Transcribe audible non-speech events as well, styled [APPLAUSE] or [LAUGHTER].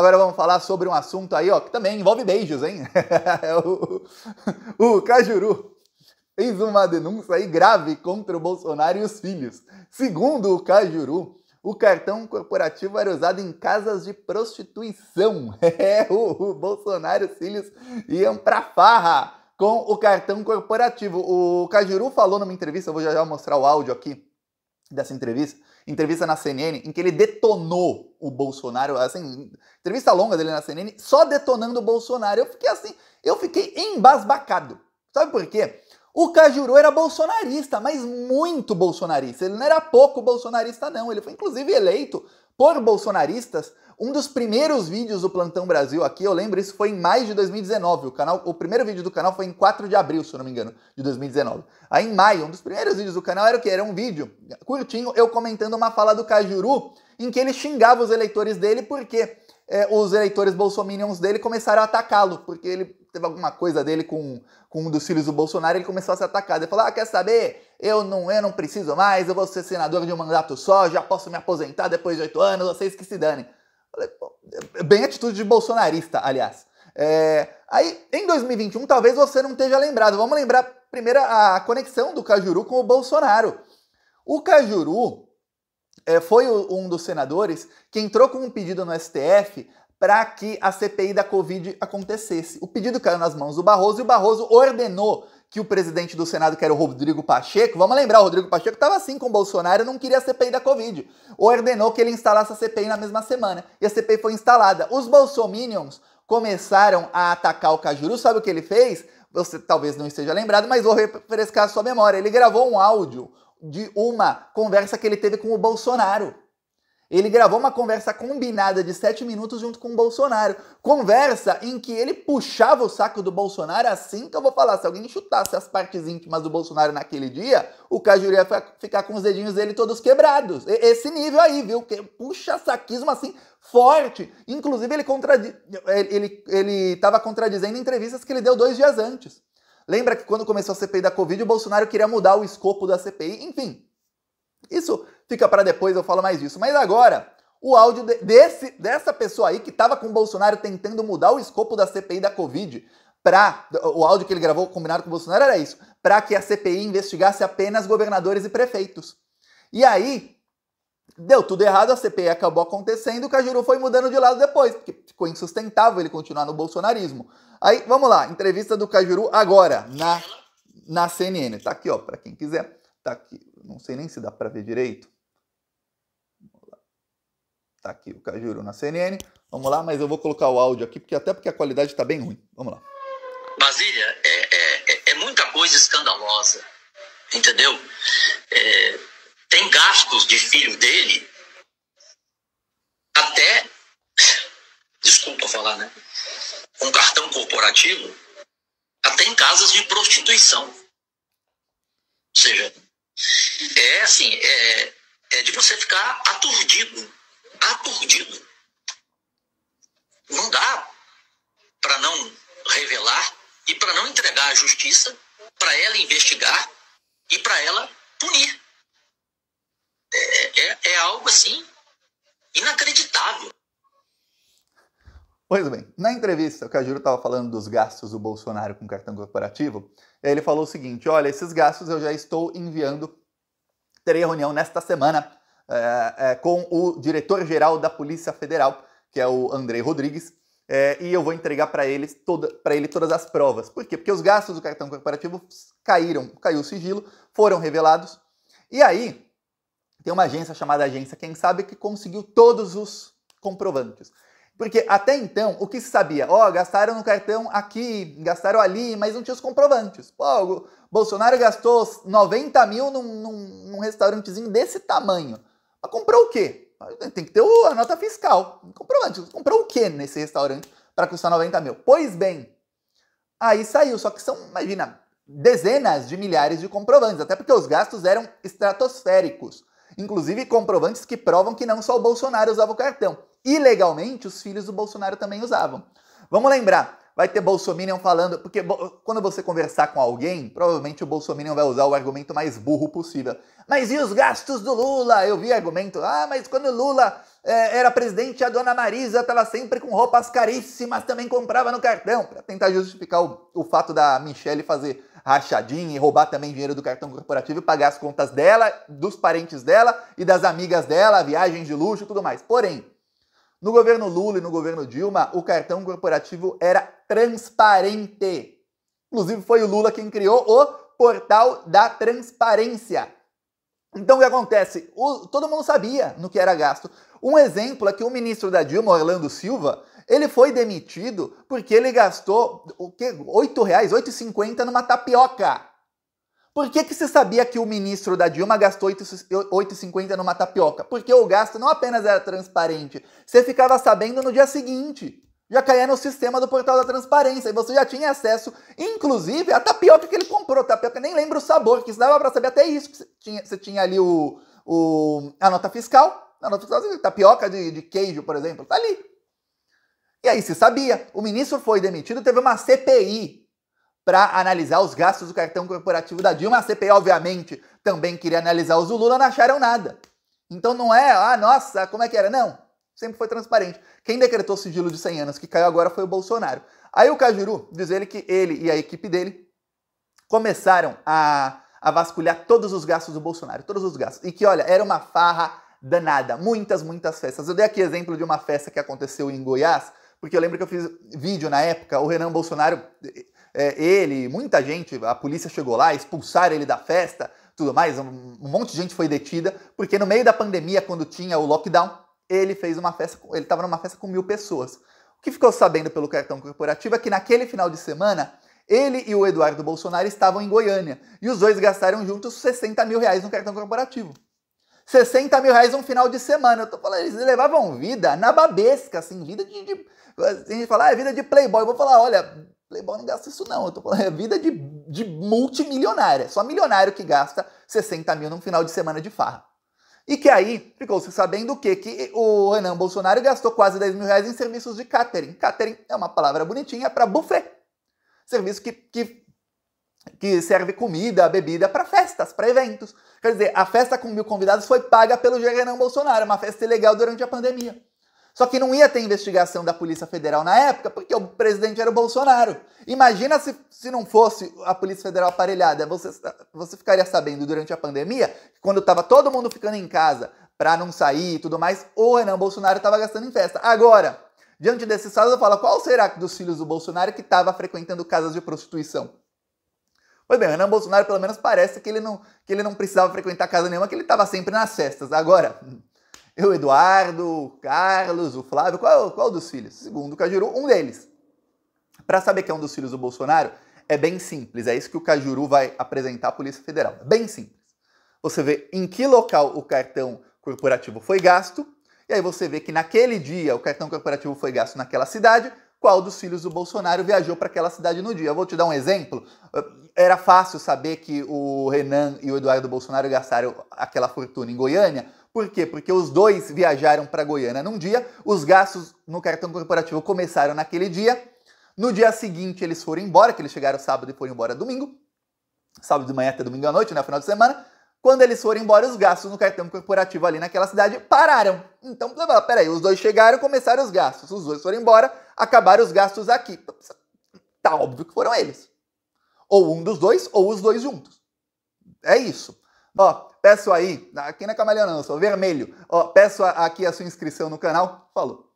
Agora vamos falar sobre um assunto aí, ó, que também envolve beijos, hein? [LAUGHS] É o, o Cajuru fez uma denúncia aí grave contra o Bolsonaro e os filhos. Segundo o Cajuru, o cartão corporativo era usado em casas de prostituição. [LAUGHS] É, o, o Bolsonaro e os filhos iam pra farra com o cartão corporativo. O Cajuru falou numa entrevista, eu vou já, já mostrar o áudio aqui dessa entrevista entrevista na CNN em que ele detonou o Bolsonaro, assim, entrevista longa dele na CNN, só detonando o Bolsonaro. Eu fiquei assim, eu fiquei embasbacado. Sabe por quê? O Cajuru era bolsonarista, mas muito bolsonarista. Ele não era pouco bolsonarista, não. Ele foi, inclusive, eleito por bolsonaristas, um dos primeiros vídeos do Plantão Brasil aqui, eu lembro, isso foi em maio de 2019. O, canal, o primeiro vídeo do canal foi em 4 de abril, se eu não me engano, de 2019. Aí em maio, um dos primeiros vídeos do canal era o quê? Era um vídeo curtinho, eu comentando uma fala do Cajuru, em que ele xingava os eleitores dele porque é, os eleitores bolsominions dele começaram a atacá-lo, porque ele teve alguma coisa dele com, com um dos filhos do Bolsonaro, ele começou a se atacar. Ele falou, ah, quer saber? eu não, eu não preciso mais, eu vou ser senador de um mandato só, já posso me aposentar depois de oito anos, vocês que se danem. É bem atitude de bolsonarista, aliás. É, aí, em 2021, talvez você não esteja lembrado. Vamos lembrar primeiro a conexão do Cajuru com o Bolsonaro. O Cajuru é, foi o, um dos senadores que entrou com um pedido no STF para que a CPI da Covid acontecesse. O pedido caiu nas mãos do Barroso e o Barroso ordenou que o presidente do Senado, que era o Rodrigo Pacheco, vamos lembrar, o Rodrigo Pacheco estava assim com o Bolsonaro, não queria a CPI da Covid. Ordenou que ele instalasse a CPI na mesma semana. E a CPI foi instalada. Os bolsominions começaram a atacar o Cajuru. Sabe o que ele fez? Você talvez não esteja lembrado, mas vou refrescar a sua memória. Ele gravou um áudio de uma conversa que ele teve com o Bolsonaro. Ele gravou uma conversa combinada de 7 minutos junto com o Bolsonaro. Conversa em que ele puxava o saco do Bolsonaro assim que eu vou falar. Se alguém chutasse as partes íntimas do Bolsonaro naquele dia, o Cajuru ia ficar com os dedinhos dele todos quebrados. Esse nível aí, viu? Puxa saquismo assim forte. Inclusive, ele estava ele, ele contradizendo entrevistas que ele deu dois dias antes. Lembra que quando começou a CPI da Covid, o Bolsonaro queria mudar o escopo da CPI? Enfim, isso Fica para depois, eu falo mais disso. Mas agora, o áudio desse, dessa pessoa aí que estava com o Bolsonaro tentando mudar o escopo da CPI da Covid para o áudio que ele gravou combinado com o Bolsonaro era isso, para que a CPI investigasse apenas governadores e prefeitos. E aí deu tudo errado, a CPI acabou acontecendo, o Cajuru foi mudando de lado depois, porque ficou insustentável ele continuar no bolsonarismo. Aí, vamos lá, entrevista do Cajuru agora na na CNN, tá aqui, ó, para quem quiser. Tá aqui, não sei nem se dá para ver direito. Tá aqui o Cajuru na CNN. Vamos lá, mas eu vou colocar o áudio aqui, porque até porque a qualidade está bem ruim. Vamos lá. Basília, é, é, é, é muita coisa escandalosa, entendeu? É, tem gastos de filho dele até, desculpa falar, né? Um cartão corporativo até em casas de prostituição. Ou seja, é assim, é, é de você ficar aturdido aturdido. Não dá para não revelar e para não entregar à justiça, para ela investigar e para ela punir. É, é, é algo assim inacreditável. Pois bem, na entrevista que a Júlia estava falando dos gastos do Bolsonaro com cartão corporativo, ele falou o seguinte: olha, esses gastos eu já estou enviando, terei reunião nesta semana é, é, com o diretor-geral da Polícia Federal, que é o Andrei Rodrigues, é, e eu vou entregar para ele, ele todas as provas. Por quê? Porque os gastos do cartão corporativo caíram, caiu o sigilo, foram revelados. E aí, tem uma agência chamada Agência Quem Sabe que conseguiu todos os comprovantes. Porque até então, o que se sabia? Ó, oh, gastaram no cartão aqui, gastaram ali, mas não tinha os comprovantes. Pô, Bolsonaro gastou 90 mil num, num, num restaurantezinho desse tamanho comprou o quê? Tem que ter a nota fiscal. Comprovante. Comprou o quê nesse restaurante para custar 90 mil? Pois bem, aí saiu. Só que são, imagina, dezenas de milhares de comprovantes, até porque os gastos eram estratosféricos. Inclusive comprovantes que provam que não só o Bolsonaro usava o cartão. Ilegalmente, os filhos do Bolsonaro também usavam. Vamos lembrar, vai ter bolsominion falando, porque quando você conversar com alguém, provavelmente o bolsominion vai usar o argumento mais burro possível. Mas e os gastos do Lula? Eu vi argumento, ah, mas quando o Lula é, era presidente, a dona Marisa estava sempre com roupas caríssimas, também comprava no cartão, para tentar justificar o, o fato da Michelle fazer rachadinha e roubar também dinheiro do cartão corporativo e pagar as contas dela, dos parentes dela e das amigas dela, viagens de luxo e tudo mais. Porém, no governo Lula e no governo Dilma, o cartão corporativo era transparente. Inclusive, foi o Lula quem criou o portal da transparência. Então, o que acontece? O, todo mundo sabia no que era gasto. Um exemplo é que o ministro da Dilma, Orlando Silva, ele foi demitido porque ele gastou o quê? R$ 8,50 numa tapioca. Por que, que se sabia que o ministro da Dilma gastou 8,50 numa tapioca? Porque o gasto não apenas era transparente, você ficava sabendo no dia seguinte já caía no sistema do portal da transparência e você já tinha acesso, inclusive, à tapioca que ele comprou. Tapioca, nem lembro o sabor, que isso dava para saber até isso. Que você tinha, você tinha ali o, o, a nota fiscal, a nota fiscal, assim, tapioca de, de queijo, por exemplo, tá ali. E aí se sabia. O ministro foi demitido, teve uma CPI para analisar os gastos do cartão corporativo da Dilma. A CPI, obviamente, também queria analisar os do Lula, não acharam nada. Então não é, ah, nossa, como é que era? Não sempre foi transparente. Quem decretou sigilo de 100 anos que caiu agora foi o Bolsonaro. Aí o Cajuru diz ele que ele e a equipe dele começaram a, a vasculhar todos os gastos do Bolsonaro, todos os gastos. E que, olha, era uma farra danada. Muitas, muitas festas. Eu dei aqui exemplo de uma festa que aconteceu em Goiás, porque eu lembro que eu fiz vídeo na época, o Renan Bolsonaro, é, ele, muita gente, a polícia chegou lá, expulsaram ele da festa, tudo mais, um, um monte de gente foi detida, porque no meio da pandemia, quando tinha o lockdown, ele fez uma festa, ele estava numa festa com mil pessoas. O que ficou sabendo pelo cartão corporativo é que naquele final de semana, ele e o Eduardo Bolsonaro estavam em Goiânia e os dois gastaram juntos 60 mil reais no cartão corporativo. 60 mil reais um final de semana. Eu tô falando, eles levavam vida na babesca, assim, vida de. de a gente fala, ah, é vida de playboy. Eu vou falar, olha, playboy não gasta isso não. Eu tô falando, é vida de, de multimilionária. Só milionário que gasta 60 mil num final de semana de farra. E que aí ficou-se sabendo o quê? Que o Renan Bolsonaro gastou quase 10 mil reais em serviços de catering. Catering é uma palavra bonitinha para buffet. Serviço que, que, que serve comida, bebida para festas, para eventos. Quer dizer, a festa com mil convidados foi paga pelo Renan Bolsonaro, é uma festa ilegal durante a pandemia. Só que não ia ter investigação da Polícia Federal na época, porque o presidente era o Bolsonaro. Imagina se, se não fosse a Polícia Federal aparelhada. Você, você ficaria sabendo durante a pandemia, que quando estava todo mundo ficando em casa para não sair e tudo mais, o Renan Bolsonaro estava gastando em festa. Agora, diante desses casos, eu falo, qual será dos filhos do Bolsonaro que estava frequentando casas de prostituição? Pois bem, o Renan Bolsonaro pelo menos parece que ele não, que ele não precisava frequentar casa nenhuma, que ele estava sempre nas festas. Agora, [LAUGHS] o Eduardo, o Carlos, o Flávio, qual, qual dos filhos? Segundo o Cajuru, um deles. Para saber que é um dos filhos do Bolsonaro, é bem simples, é isso que o Cajuru vai apresentar à Polícia Federal. É bem simples. Você vê em que local o cartão corporativo foi gasto, e aí você vê que naquele dia o cartão corporativo foi gasto naquela cidade, qual dos filhos do Bolsonaro viajou para aquela cidade no dia. Eu vou te dar um exemplo. Era fácil saber que o Renan e o Eduardo Bolsonaro gastaram aquela fortuna em Goiânia, por quê? Porque os dois viajaram para Goiânia num dia, os gastos no cartão corporativo começaram naquele dia. No dia seguinte eles foram embora, que eles chegaram sábado e foram embora domingo. Sábado de manhã até domingo à noite, no né, final de semana. Quando eles foram embora, os gastos no cartão corporativo ali naquela cidade pararam. Então, peraí, os dois chegaram, começaram os gastos. Os dois foram embora, acabaram os gastos aqui. Tá óbvio que foram eles. Ou um dos dois, ou os dois juntos. É isso. Ó, peço aí, aqui não é camaleão não, eu sou vermelho, ó, peço aqui a sua inscrição no canal. Falou!